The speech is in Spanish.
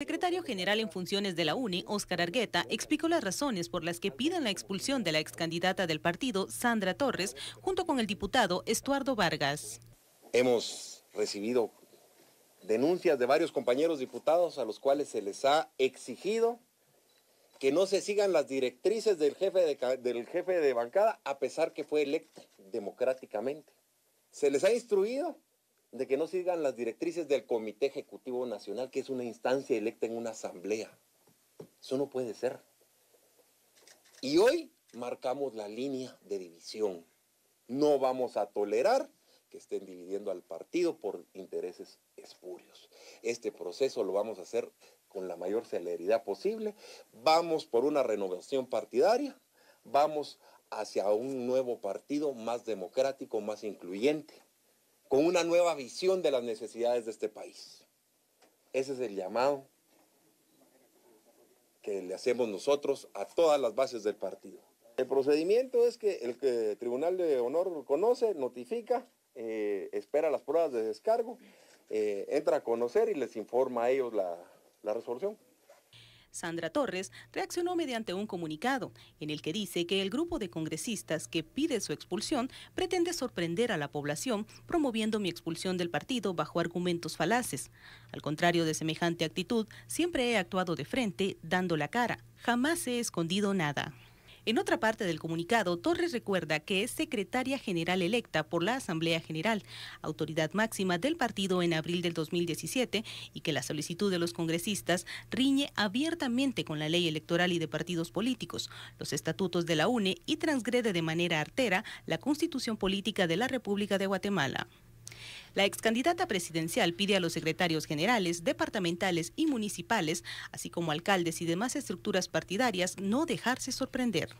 secretario general en funciones de la UNI, Óscar Argueta, explicó las razones por las que piden la expulsión de la excandidata del partido, Sandra Torres, junto con el diputado Estuardo Vargas. Hemos recibido denuncias de varios compañeros diputados a los cuales se les ha exigido que no se sigan las directrices del jefe de, del jefe de bancada, a pesar que fue electo democráticamente. Se les ha instruido de que no sigan las directrices del Comité Ejecutivo Nacional, que es una instancia electa en una asamblea. Eso no puede ser. Y hoy marcamos la línea de división. No vamos a tolerar que estén dividiendo al partido por intereses espurios. Este proceso lo vamos a hacer con la mayor celeridad posible. Vamos por una renovación partidaria. Vamos hacia un nuevo partido más democrático, más incluyente con una nueva visión de las necesidades de este país. Ese es el llamado que le hacemos nosotros a todas las bases del partido. El procedimiento es que el Tribunal de Honor conoce, notifica, eh, espera las pruebas de descargo, eh, entra a conocer y les informa a ellos la resolución. Sandra Torres, reaccionó mediante un comunicado en el que dice que el grupo de congresistas que pide su expulsión pretende sorprender a la población promoviendo mi expulsión del partido bajo argumentos falaces. Al contrario de semejante actitud, siempre he actuado de frente, dando la cara. Jamás he escondido nada. En otra parte del comunicado, Torres recuerda que es secretaria general electa por la Asamblea General, autoridad máxima del partido en abril del 2017, y que la solicitud de los congresistas riñe abiertamente con la ley electoral y de partidos políticos, los estatutos de la UNE y transgrede de manera artera la constitución política de la República de Guatemala. La ex candidata presidencial pide a los secretarios generales, departamentales y municipales, así como alcaldes y demás estructuras partidarias, no dejarse sorprender.